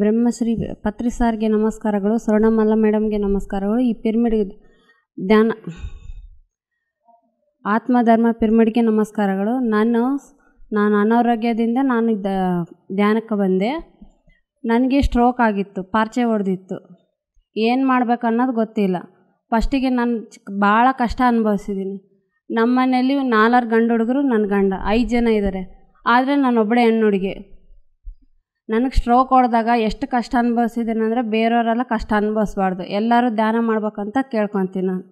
ಬ್ರಹ್ಮಶ್ರೀ ಪತ್ರಿ ಸಾರ್ಗೆ ನಮಸ್ಕಾರಗಳು ಸ್ವರ್ಣಮಲ್ಲ ಮೇಡಮ್ಗೆ ನಮಸ್ಕಾರಗಳು ಈ ಪಿರಮಿಡ್ ಧ್ಯಾನ ಆತ್ಮಧರ್ಮ ಪಿರ್ಮಿಡ್ಗೆ ನಮಸ್ಕಾರಗಳು ನಾನು ನಾನು ಅನಾರೋಗ್ಯದಿಂದ ನಾನು ಧ್ಯಾನಕ್ಕೆ ಬಂದೆ ನನಗೆ ಸ್ಟ್ರೋಕ್ ಆಗಿತ್ತು ಪಾರ್ಚೆ ಹೊಡೆದಿತ್ತು ಏನು ಮಾಡ್ಬೇಕು ಅನ್ನೋದು ಗೊತ್ತಿಲ್ಲ ಫಸ್ಟಿಗೆ ನಾನು ಭಾಳ ಕಷ್ಟ ಅನುಭವಿಸಿದ್ದೀನಿ ನಮ್ಮ ಮನೆಯಲ್ಲಿ ನಾಲ್ಕು ಗಂಡು ಹುಡುಗರು ನನ್ನ ಗಂಡ ಐದು ಜನ ಇದ್ದಾರೆ ಆದರೆ ನಾನೊಬ್ಬಳೇ ಹೆಣ್ಣು ಹುಡುಗಿ ನನಗೆ ಸ್ಟ್ರೋಕ್ ಹೊಡೆದಾಗ ಎಷ್ಟು ಕಷ್ಟ ಅನುಭವಿಸಿದ್ದೀನಿ ಅಂದರೆ ಬೇರೆಯವರೆಲ್ಲ ಕಷ್ಟ ಅನುಭವಿಸ್ಬಾರ್ದು ಎಲ್ಲರೂ ಧ್ಯಾನ ಮಾಡ್ಬೇಕಂತ ಕೇಳ್ಕೊತೀನಿ ನಾನು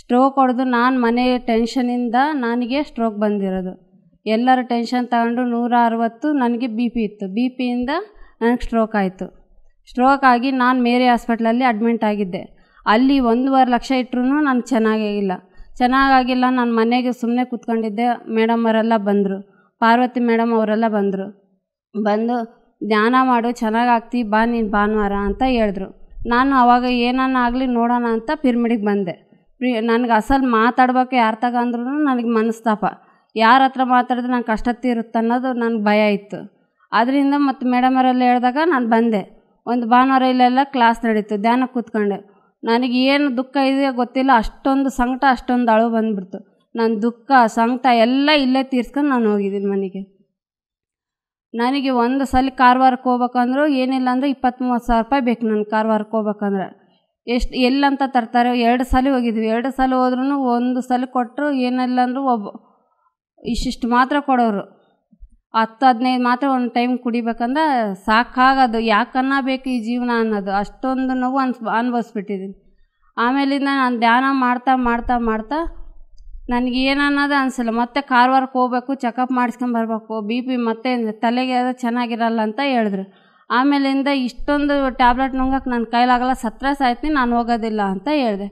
ಸ್ಟ್ರೋಕ್ ಹೊಡೆದು ನಾನು ಮನೆ ಟೆನ್ಷನಿಂದ ನನಗೆ ಸ್ಟ್ರೋಕ್ ಬಂದಿರೋದು ಎಲ್ಲರೂ ಟೆನ್ಷನ್ ತಗೊಂಡು ನೂರ ಅರವತ್ತು ನನಗೆ ಬಿ ಪಿ ಇತ್ತು ಬಿ ಪಿಯಿಂದ ನನಗೆ ಸ್ಟ್ರೋಕ್ ಆಯಿತು ಸ್ಟ್ರೋಕ್ ಆಗಿ ನಾನು ಮೇರಿ ಹಾಸ್ಪಿಟ್ಲಲ್ಲಿ ಅಡ್ಮಿಂಟ್ ಆಗಿದ್ದೆ ಅಲ್ಲಿ ಒಂದೂವರೆ ಲಕ್ಷ ಇಟ್ಟರು ನಾನು ಚೆನ್ನಾಗಿಲ್ಲ ಚೆನ್ನಾಗಾಗಿಲ್ಲ ನಾನು ಮನೆಗೆ ಸುಮ್ಮನೆ ಕೂತ್ಕೊಂಡಿದ್ದೆ ಮೇಡಮ್ ಅವರೆಲ್ಲ ಬಂದರು ಪಾರ್ವತಿ ಮೇಡಮ್ ಅವರೆಲ್ಲ ಬಂದರು ಬಂದು ಧ್ಯಾನ ಮಾಡು ಚೆನ್ನಾಗಾಗ್ತಿ ಬಾ ನೀನು ಭಾನುವಾರ ಅಂತ ಹೇಳಿದ್ರು ನಾನು ಅವಾಗ ಏನಾನ ಆಗಲಿ ನೋಡೋಣ ಅಂತ ಪಿರ್ಮಿಡಿಗೆ ಬಂದೆ ನನಗೆ ಅಸಲು ಮಾತಾಡ್ಬೇಕು ಯಾರ ತಗಂದ್ರೂ ನನಗೆ ಮನಸ್ತಾಪ ಯಾರ ಹತ್ರ ಮಾತಾಡಿದ್ರೆ ನಂಗೆ ಕಷ್ಟ ಅನ್ನೋದು ನನಗೆ ಭಯ ಇತ್ತು ಅದರಿಂದ ಮತ್ತು ಮೇಡಮರೆಲ್ಲ ಹೇಳಿದಾಗ ನಾನು ಬಂದೆ ಒಂದು ಭಾನುವಾರ ಇಲ್ಲೆಲ್ಲ ಕ್ಲಾಸ್ ನಡೀತು ಧ್ಯಾನ ಕೂತ್ಕೊಂಡೆ ನನಗೆ ಏನು ದುಃಖ ಇದೆ ಗೊತ್ತಿಲ್ಲ ಅಷ್ಟೊಂದು ಸಂಕಟ ಅಷ್ಟೊಂದು ಅಳು ಬಂದುಬಿಡ್ತು ನನ್ನ ದುಃಖ ಸಂಕಟ ಎಲ್ಲ ಇಲ್ಲೇ ತೀರ್ಸ್ಕೊಂಡು ನಾನು ಹೋಗಿದ್ದೀನಿ ಮನೆಗೆ ನನಗೆ ಒಂದು ಸಲ ಕಾರವಾರಕ್ಕೆ ಹೋಗ್ಬೇಕಂದ್ರೂ ಏನಿಲ್ಲ ಅಂದರೆ ಇಪ್ಪತ್ತ್ಮೂವತ್ತು ಸಾವಿರ ರೂಪಾಯಿ ಬೇಕು ನಾನು ಕಾರವಾರಕ್ಕೆ ಹೋಗ್ಬೇಕಂದ್ರೆ ಎಷ್ಟು ಎಲ್ಲಂತ ತರ್ತಾರೆ ಎರಡು ಸಲ ಹೋಗಿದ್ವಿ ಎರಡು ಸಲ ಹೋದ್ರೂ ಒಂದು ಸಲ ಕೊಟ್ಟರು ಏನಿಲ್ಲ ಅಂದರೂ ಒಬ್ಬ ಇಷ್ಟಿಷ್ಟು ಮಾತ್ರ ಕೊಡೋರು ಹತ್ತು ಹದಿನೈದು ಮಾತ್ರ ಒಂದು ಟೈಮ್ ಕುಡಿಬೇಕಂದ್ರೆ ಸಾಕಾಗೋದು ಯಾಕನ್ನ ಬೇಕು ಈ ಜೀವನ ಅನ್ನೋದು ಅಷ್ಟೊಂದು ನೋವು ಅನ್ಸ್ ಅನ್ಭವಿಸ್ಬಿಟ್ಟಿದ್ದೀನಿ ಆಮೇಲಿಂದ ನಾನು ಧ್ಯಾನ ಮಾಡ್ತಾ ಮಾಡ್ತಾ ಮಾಡ್ತಾ ನನಗೆ ಏನನ್ನೋದು ಅನಿಸಲ್ಲ ಮತ್ತೆ ಕಾರವಾರಕ್ಕೆ ಹೋಗ್ಬೇಕು ಚೆಕಪ್ ಮಾಡಿಸ್ಕೊಂಬರ್ಬೇಕು ಬಿ ಪಿ ಮತ್ತೆ ತಲೆಗೆ ಅದು ಚೆನ್ನಾಗಿರಲ್ಲ ಅಂತ ಹೇಳಿದ್ರು ಆಮೇಲಿಂದ ಇಷ್ಟೊಂದು ಟ್ಯಾಬ್ಲೆಟ್ ನುಂಗಕ್ಕೆ ನನ್ನ ಕೈಲಾಗಲ್ಲ ಸತ್ರ ಸಾಯ್ತೀನಿ ನಾನು ಹೋಗೋದಿಲ್ಲ ಅಂತ ಹೇಳಿದೆ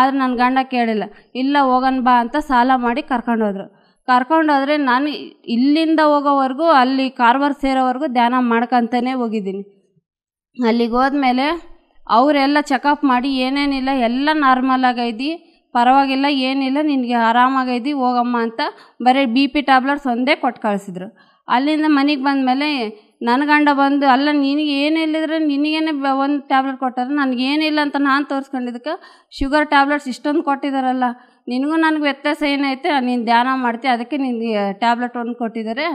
ಆದರೆ ನನ್ನ ಗಂಡ ಕೇಳಿಲ್ಲ ಇಲ್ಲ ಹೋಗನ್ ಬಾ ಅಂತ ಸಾಲ ಮಾಡಿ ಕರ್ಕೊಂಡೋದ್ರು ಕರ್ಕೊಂಡೋದ್ರೆ ನಾನು ಇಲ್ಲಿಂದ ಹೋಗೋವರೆಗೂ ಅಲ್ಲಿ ಕಾರ್ವಾರ ಸೇರೋವರೆಗೂ ಧ್ಯಾನ ಮಾಡ್ಕೊತಾನೆ ಹೋಗಿದ್ದೀನಿ ಅಲ್ಲಿಗೆ ಹೋದ್ಮೇಲೆ ಅವರೆಲ್ಲ ಚೆಕಪ್ ಮಾಡಿ ಏನೇನಿಲ್ಲ ಎಲ್ಲ ನಾರ್ಮಲ್ ಆಗೈದಿ ಪರವಾಗಿಲ್ಲ ಏನಿಲ್ಲ ನಿನಗೆ ಆರಾಮಾಗೈದಿ ಹೋಗಮ್ಮ ಅಂತ ಬರೀ ಬಿ ಪಿ ಟ್ಯಾಬ್ಲೆಟ್ಸ್ ಒಂದೇ ಕೊಟ್ಟು ಕಳಿಸಿದ್ರು ಅಲ್ಲಿಂದ ಮನೆಗೆ ಬಂದಮೇಲೆ ನನ್ನ ಗಂಡ ಬಂದು ಅಲ್ಲ ನಿನಗೆ ಏನಿಲ್ಲದ್ರೆ ನಿನಗೇನೆ ಒಂದು ಟ್ಯಾಬ್ಲೆಟ್ ಕೊಟ್ಟಾರೆ ನನಗೇನಿಲ್ಲ ಅಂತ ನಾನು ತೋರಿಸ್ಕೊಂಡಿದ್ದಕ್ಕೆ ಶುಗರ್ ಟ್ಯಾಬ್ಲೆಟ್ಸ್ ಇಷ್ಟೊಂದು ಕೊಟ್ಟಿದ್ದಾರಲ್ಲ ನಿನಗೂ ನನಗೆ ವ್ಯತ್ಯಾಸ ಏನೈತೆ ನೀನು ಧ್ಯಾನ ಮಾಡ್ತೀಯ ಅದಕ್ಕೆ ನಿನಗೆ ಟ್ಯಾಬ್ಲೆಟ್ ಒಂದು ಕೊಟ್ಟಿದ್ದಾರೆ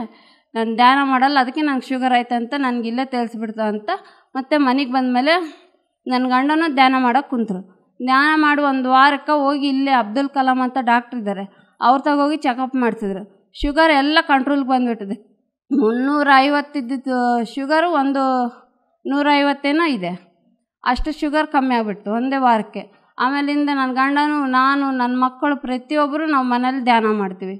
ನಾನು ಧ್ಯಾನ ಮಾಡಲ್ಲ ಅದಕ್ಕೆ ನಂಗೆ ಶುಗರ್ ಆಯ್ತು ಅಂತ ಇಲ್ಲೇ ತಿಳಿಸ್ಬಿಡ್ತು ಅಂತ ಮತ್ತು ಮನೆಗೆ ಬಂದಮೇಲೆ ನನ್ನ ಗಂಡನೂ ಧ್ಯಾನ ಮಾಡೋಕೆ ಕುಂತರು ಧ್ಯಾನ ಮಾಡಿ ಒಂದು ವಾರಕ್ಕೆ ಹೋಗಿ ಇಲ್ಲೇ ಅಬ್ದುಲ್ ಕಲಾಂ ಅಂತ ಡಾಕ್ಟ್ರ್ ಇದ್ದಾರೆ ಅವ್ರ ತಗೋಗಿ ಚೆಕಪ್ ಮಾಡಿಸಿದ್ರು ಶುಗರ್ ಎಲ್ಲ ಕಂಟ್ರೋಲ್ಗೆ ಬಂದುಬಿಟ್ಟಿದೆ ಮುನ್ನೂರ ಶುಗರು ಒಂದು ನೂರೈವತ್ತೇನೋ ಇದೆ ಅಷ್ಟು ಶುಗರ್ ಕಮ್ಮಿ ಆಗ್ಬಿಡ್ತು ಒಂದೇ ವಾರಕ್ಕೆ ಆಮೇಲಿಂದ ನನ್ನ ಗಂಡನು ನಾನು ನನ್ನ ಮಕ್ಕಳು ಪ್ರತಿಯೊಬ್ಬರು ನಾವು ಮನೇಲಿ ಧ್ಯಾನ ಮಾಡ್ತೀವಿ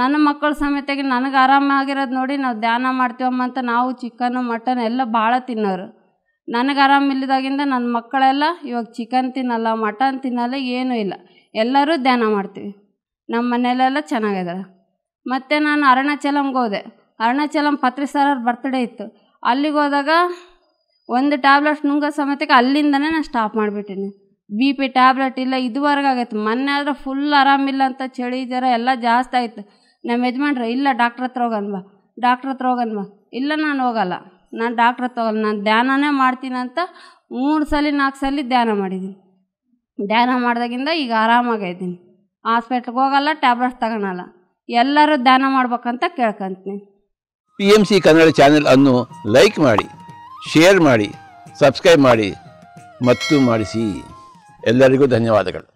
ನನ್ನ ಮಕ್ಕಳ ಸಮೇತಾಗಿ ನನಗೆ ಆರಾಮಾಗಿರೋದು ನೋಡಿ ನಾವು ಧ್ಯಾನ ಮಾಡ್ತೀವಮ್ಮ ಅಂತ ನಾವು ಚಿಕನ್ನು ಮಟನ್ ಎಲ್ಲ ಭಾಳ ತಿನ್ನೋರು ನನಗೆ ಆರಾಮಿಲ್ಲದಾಗಿಂದ ನನ್ನ ಮಕ್ಕಳೆಲ್ಲ ಇವಾಗ ಚಿಕನ್ ತಿನ್ನಲ್ಲ ಮಟನ್ ತಿನ್ನಲ್ಲ ಏನೂ ಇಲ್ಲ ಎಲ್ಲರೂ ಧ್ಯಾನ ಮಾಡ್ತೀವಿ ನಮ್ಮ ಮನೆಯಲ್ಲೆಲ್ಲ ಚೆನ್ನಾಗಿದೆ ಮತ್ತು ನಾನು ಅರುಣಾಚಲಂಗೆ ಹೋದೆ ಅರುಣಾಚಲಂ ಪತ್ರಿ ಬರ್ತ್ಡೇ ಇತ್ತು ಅಲ್ಲಿಗೆ ಹೋದಾಗ ಒಂದು ಟ್ಯಾಬ್ಲೆಟ್ ನುಂಗೋ ಸಮೇತಕ್ಕೆ ಅಲ್ಲಿಂದನೇ ನಾನು ಸ್ಟಾಪ್ ಮಾಡಿಬಿಟ್ಟಿನಿ ಬಿ ಪಿ ಟ್ಯಾಬ್ಲೆಟ್ ಇಲ್ಲ ಇದುವರೆಗೆ ಆಗೈತೆ ಮೊನ್ನೆ ಆದರೆ ಫುಲ್ ಆರಾಮಿಲ್ಲ ಅಂತ ಚಳಿ ಜ್ವರ ಎಲ್ಲ ಜಾಸ್ತಿ ಆಯಿತು ನಮ್ಮ ಯಜಮಾನ್ರೆ ಇಲ್ಲ ಡಾಕ್ಟ್ರ್ ಹತ್ರ ಹೋಗನ್ವಾ ಡಾಕ್ಟ್ರ್ ಹತ್ರ ಹೋಗನ್ವಾ ಇಲ್ಲ ನಾನು ಹೋಗಲ್ಲ ನಾನು ಡಾಕ್ಟ್ರ್ ಹತ್ರ ಹೋಗಲ್ಲ ನಾನು ಧ್ಯಾನನೇ ಮಾಡ್ತೀನಿ ಅಂತ ಮೂರು ಸಲ ನಾಲ್ಕು ಸಲ ಧ್ಯಾನ ಮಾಡಿದ್ದೀನಿ ಧ್ಯಾನ ಮಾಡಿದಾಗಿಂದ ಈಗ ಆರಾಮಾಗಿದ್ದೀನಿ ಹಾಸ್ಪಿಟ್ಲಿಗೆ ಹೋಗಲ್ಲ ಟ್ಯಾಬ್ಲೆಟ್ಸ್ ತಗೊಳಲ್ಲ ಎಲ್ಲರೂ ಧ್ಯಾನ ಮಾಡ್ಬೇಕಂತ ಕೇಳ್ಕೊತೀನಿ P M C Kannada channel ಅನ್ನು ಲೈಕ್ ಮಾಡಿ ಶೇರ್ ಮಾಡಿ ಸಬ್ಸ್ಕ್ರೈಬ್ ಮಾಡಿ ಮತ್ತು ಮಾಡಿಸಿ ಎಲ್ಲರಿಗೂ ಧನ್ಯವಾದಗಳು